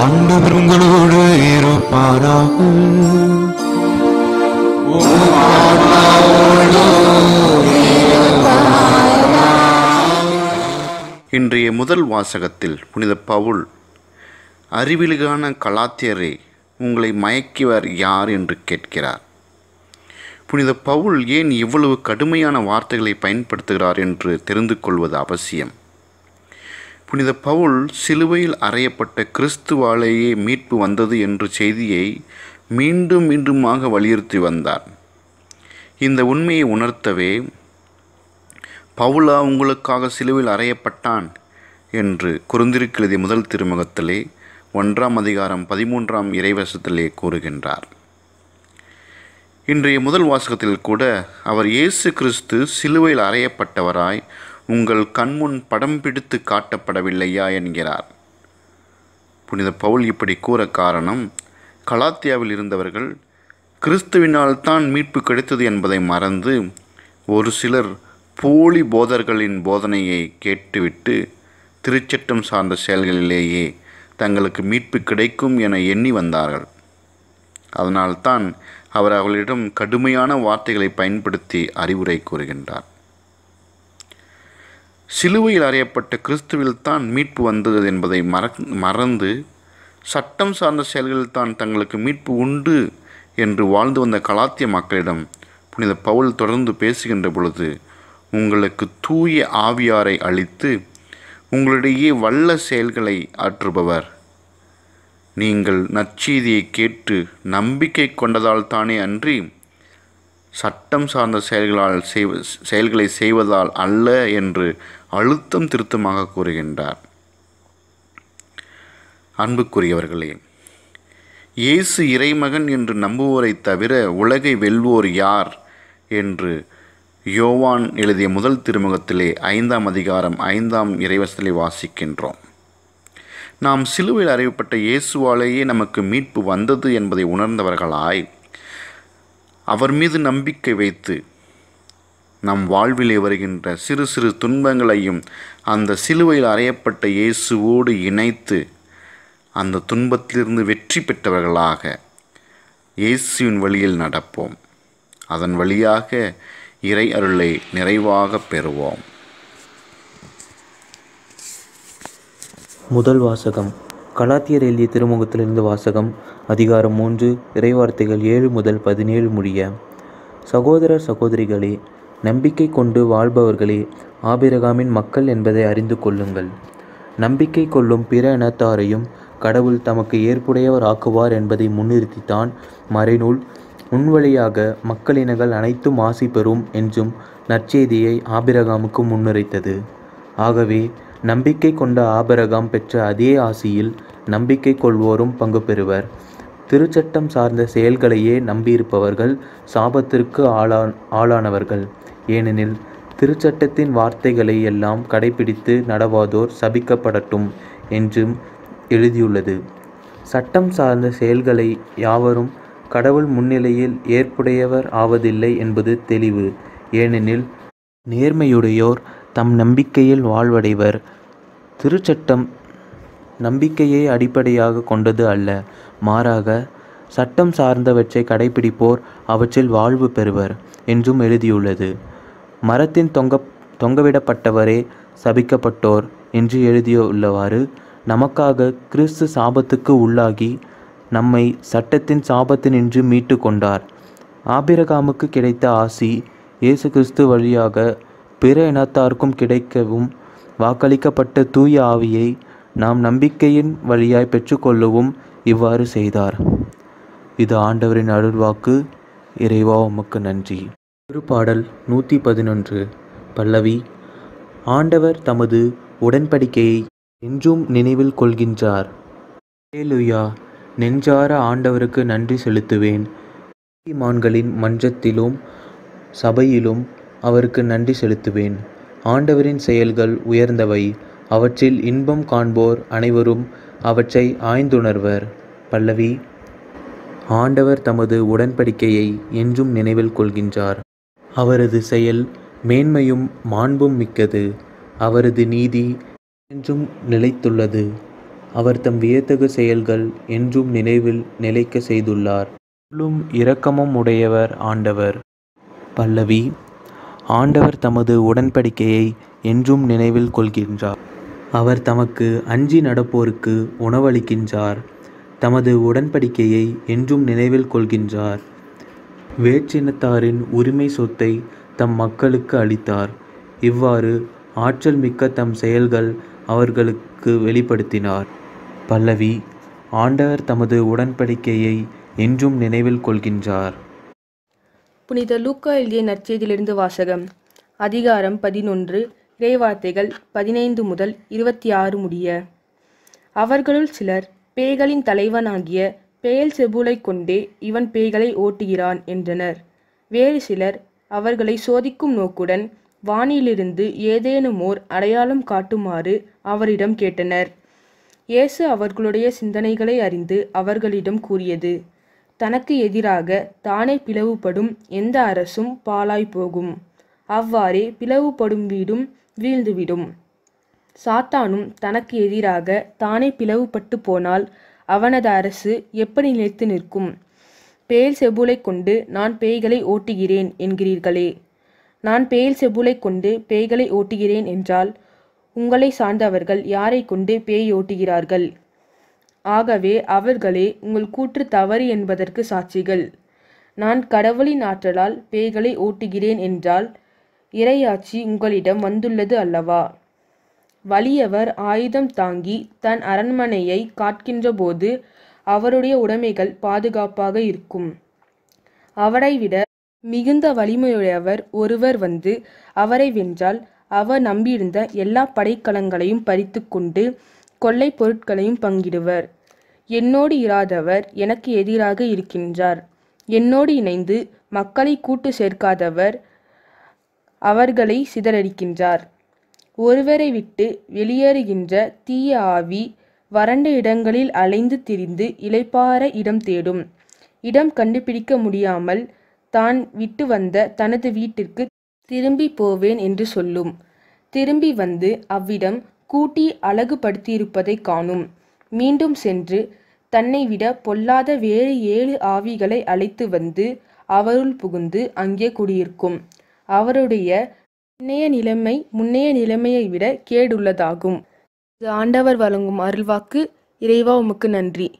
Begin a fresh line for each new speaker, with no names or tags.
ஆண்டவர் உங்களோடு இன்றைய முதல் வாசகத்தில் புனித பவுல் அறிவிலுகான கலாத்தியரை உங்களை மயக்கிவர் யார் என்று கேட்கிறார் புனித பவுல் ஏன் இவ்வளவு கடுமையான வார்த்தைகளை பயன்படுத்துகிறார் என்று தெரிந்து கொள்வது அவசியம் புனித பவுல் சிலுவையில் அறையப்பட்ட கிறிஸ்துவாலேயே மீட்பு வந்தது என்ற செய்தியை மீண்டும் மீண்டுமாக வலியுறுத்தி வந்தார் இந்த உண்மையை உணர்த்தவே பவுலா உங்களுக்காக சிலுவையில் அறையப்பட்டான் என்று குறுந்திருக்கிறது முதல் திருமுகத்திலே ஒன்றாம் அதிகாரம் பதிமூன்றாம் இறைவசத்திலே கூறுகின்றார் இன்றைய முதல் வாசகத்தில் கூட அவர் இயேசு கிறிஸ்து சிலுவையில் அறையப்பட்டவராய் உங்கள் கண்முன் படம் பிடித்து காட்டப்படவில்லையா என்கிறார் புனித பவுல் இப்படி கூற காரணம் கலாத்தியாவில் இருந்தவர்கள் கிறிஸ்துவினால் தான் மீட்பு கிடைத்தது என்பதை மறந்து ஒரு சிலர் போலி போதர்களின் போதனையை கேட்டுவிட்டு திருச்சட்டம் சார்ந்த செயல்களிலேயே தங்களுக்கு மீட்பு கிடைக்கும் என எண்ணி வந்தார்கள் அதனால்தான் அவர் அவர்களிடம் கடுமையான வார்த்தைகளை பயன்படுத்தி அறிவுரை கூறுகின்றார் சிலுவையில் அறியப்பட்ட கிறிஸ்துவில் தான் மீட்பு வந்தது என்பதை மறக் மறந்து சட்டம் சார்ந்த செயல்களில் தான் தங்களுக்கு மீட்பு உண்டு என்று வாழ்ந்து வந்த கலாத்திய மக்களிடம் புனித பவுல் தொடர்ந்து பேசுகின்ற பொழுது உங்களுக்கு தூய ஆவியாரை அளித்து உங்களிடையே வல்ல செயல்களை ஆற்றுபவர் நீங்கள் நற்செய்தியை கேட்டு நம்பிக்கை கொண்டதால் தானே அன்றி சட்டம் சார்ந்த செயல்களால் செய்வ செயல்களை செய்வதால் அல்ல என்று அழுத்தம் திருத்தமாக கூறுகின்றார் அன்புக்குரியவர்களே இயேசு இறைமகன் என்று நம்புவோரை தவிர உலகை வெல்வோர் யார் என்று யோவான் எழுதிய முதல் திருமுகத்திலே ஐந்தாம் அதிகாரம் ஐந்தாம் இறைவசத்திலே வாசிக்கின்றோம் நாம் சிலுவையில் அறியப்பட்ட இயேசுவாலேயே நமக்கு மீட்பு வந்தது என்பதை உணர்ந்தவர்களாய் அவர் மீது நம்பிக்கை வைத்து நம் வாழ்விலே வருகின்ற சிறு சிறு துன்பங்களையும் அந்த சிலுவையில் அறையப்பட்ட இயேசுவோடு இணைத்து அந்த துன்பத்திலிருந்து வெற்றி பெற்றவர்களாக இயேசுவின் வழியில் நடப்போம் அதன் வழியாக இறை அருளை நிறைவாக பெறுவோம்
முதல் வாசகம் கலாத்தியர் எழுதிய திருமுகத்திலிருந்து வாசகம் அதிகாரம் மூன்று இறைவார்த்தைகள் ஏழு முதல் பதினேழு முடிய சகோதரர் சகோதரிகளே நம்பிக்கை கொண்டு வாழ்பவர்களே ஆபிரகாமின் மக்கள் என்பதை அறிந்து கொள்ளுங்கள் நம்பிக்கை கொள்ளும் பிற இனத்தாரையும் கடவுள் தமக்கு ஏற்புடையவர் ஆக்குவார் என்பதை முன்னிறுத்தித்தான் மறைநூல் முன்வழியாக மக்களினங்கள் அனைத்தும் ஆசி பெறும் என்றும் நற்செய்தியை ஆபிரகாமுக்கு முன்னுரைத்தது ஆகவே நம்பிக்கை கொண்ட ஆபிரகாம் பெற்ற அதே ஆசியில் நம்பிக்கை கொள்வோரும் பங்கு பெறுவர் திருச்சட்டம் சார்ந்த செயல்களையே நம்பியிருப்பவர்கள் சாபத்திற்கு ஆளா ஆளானவர்கள் ஏனெனில் திருச்சட்டத்தின் வார்த்தைகளை எல்லாம் கடைபிடித்து நடவாதோர் சபிக்கப்படட்டும் என்றும் எழுதியுள்ளது சட்டம் சார்ந்த செயல்களை யாவரும் கடவுள் முன்னிலையில் ஏற்புடையவர் ஆவதில்லை என்பது தெளிவு ஏனெனில் நேர்மையுடையோர் தம் நம்பிக்கையில் வாழ்வடைவர் திருச்சட்டம் நம்பிக்கையை அடிப்படையாக கொண்டது அல்ல மாறாக சட்டம் சார்ந்தவற்றை கடைபிடிப்போர் அவற்றில் வாழ்வு பெறுவர் என்றும் எழுதியுள்ளது மரத்தின் தொங்க தொங்கவிடப்பட்டவரே சபிக்கப்பட்டோர் என்று எழுதியுள்ளவாறு நமக்காக கிறிஸ்து சாபத்துக்கு உள்ளாகி நம்மை சட்டத்தின் சாபத்தினின்று மீட்டு கொண்டார் ஆபிரகாமுக்கு கிடைத்த ஆசி இயேசு கிறிஸ்து வழியாக பிற இனத்தாருக்கும் கிடைக்கவும் வாக்களிக்கப்பட்ட தூய ஆவியை நாம் நம்பிக்கையின் வழியாய் பெற்றுக்கொள்ளவும் இவ்வாறு செய்தார் இது ஆண்டவரின் அருள்வாக்கு இறைவா உமக்கு நன்றி திருப்பாடல் நூற்றி பதினொன்று பல்லவி ஆண்டவர் தமது உடன்படிக்கையை என்றும் நினைவில் கொள்கின்றார் ஏலுயா நெஞ்சார ஆண்டவருக்கு நன்றி செலுத்துவேன் நீதிமான்களின் மஞ்சத்திலும் சபையிலும் அவருக்கு நன்றி செலுத்துவேன் ஆண்டவரின் செயல்கள் உயர்ந்தவை அவற்றில் இன்பம் காண்போர் அனைவரும் அவற்றை ஆய்ந்துணர்வர் பல்லவி ஆண்டவர் தமது உடன்படிக்கையை என்றும் நினைவில் கொள்கின்றார் அவரது செயல் மேன்மையும் மாண்பும் மிக்கது அவரது நீதி என்றும் நிலைத்துள்ளது அவர் தம் வியத்தகு செயல்கள் என்றும் நினைவில் நிலைக்க செய்துள்ளார் உள்ளும் இரக்கமும் உடையவர் ஆண்டவர் பல்லவி ஆண்டவர் தமது உடன்படிக்கையை என்றும் நினைவில் கொள்கின்றார் அவர் தமக்கு அஞ்சி நடப்போருக்கு உணவளிக்கின்றார் தமது உடன்படிக்கையை என்றும் நினைவில் கொள்கின்றார் வேற்றினத்தாரின் உரிமை சொத்தை தம் மக்களுக்கு அளித்தார் இவ்வாறு ஆற்றல் மிக்க தம் செயல்கள் அவர்களுக்கு வெளிப்படுத்தினார் பல்லவி ஆண்டவர் தமது உடன்படிக்கையை என்றும் நினைவில் கொள்கின்றார்
புனித லூக்கா எழுதிய நற்செய்தியிலிருந்து வாசகம் அதிகாரம் பதினொன்று இறைவார்த்தைகள் பதினைந்து முதல் இருபத்தி ஆறு முடிய அவர்களுள் சிலர் பேய்களின் தலைவனாகிய பேல் செபுலை கொண்டே இவன் பேய்களை ஓட்டுகிறான் என்றனர் வேறு சிலர் அவர்களை சோதிக்கும் நோக்குடன் வானிலிருந்து ஏதேனும் ஓர் அடையாளம் காட்டுமாறு அவரிடம் கேட்டனர் இயேசு அவர்களுடைய சிந்தனைகளை அறிந்து அவர்களிடம் கூறியது தனக்கு எதிராக தானே பிளவுபடும் எந்த அரசும் பாலாய் போகும் அவ்வாறே பிளவுபடும் வீடும் வீழ்ந்துவிடும் சாத்தானும் தனக்கு எதிராக தானே பிளவுபட்டு போனால் அவனது அரசு எப்படி நிலைத்து நிற்கும் பேல் செபூலை கொண்டு நான் பேய்களை ஓட்டுகிறேன் என்கிறீர்களே நான் பேல் செபூலை கொண்டு பேய்களை ஓட்டுகிறேன் என்றால் உங்களை சார்ந்தவர்கள் யாரை கொண்டு பேய் ஓட்டுகிறார்கள் ஆகவே அவர்களே உங்கள் கூற்று தவறு என்பதற்கு சாட்சிகள் நான் கடவுளின் ஆற்றலால் பேய்களை ஓட்டுகிறேன் என்றால் இறையாட்சி உங்களிடம் வந்துள்ளது அல்லவா வலியவர் ஆயுதம் தாங்கி தன் அரண்மனையை காக்கின்றபோது அவருடைய உடைமைகள் பாதுகாப்பாக இருக்கும் அவரை விட மிகுந்த வலிமையுடையவர் ஒருவர் வந்து அவரை வென்றால் அவர் நம்பியிருந்த எல்லா படைக்கலங்களையும் பறித்து கொண்டு கொள்ளை பொருட்களையும் பங்கிடுவர் என்னோடு இராதவர் எனக்கு எதிராக இருக்கின்றார் என்னோடு இணைந்து மக்களை கூட்டு சேர்க்காதவர் அவர்களை சிதறடிக்கின்றார் ஒருவரை விட்டு வெளியேறுகின்ற தீய ஆவி வறண்ட இடங்களில் அலைந்து திரிந்து இலைப்பார இடம் தேடும் இடம் கண்டுபிடிக்க முடியாமல் தான் விட்டு வந்த தனது வீட்டிற்கு திரும்பி போவேன் என்று சொல்லும் திரும்பி வந்து அவ்விடம் கூட்டி அழகுபடுத்தியிருப்பதை காணும் மீண்டும் சென்று தன்னை விட பொல்லாத வேறு ஏழு ஆவிகளை அழைத்து வந்து அவருள் புகுந்து அங்கே குடியிருக்கும் அவருடைய இன்றைய நிலைமை முன்னைய நிலைமையை விட கேடுள்ளதாகும் இது ஆண்டவர் வழங்கும் அருள்வாக்கு இறைவா உமக்கு நன்றி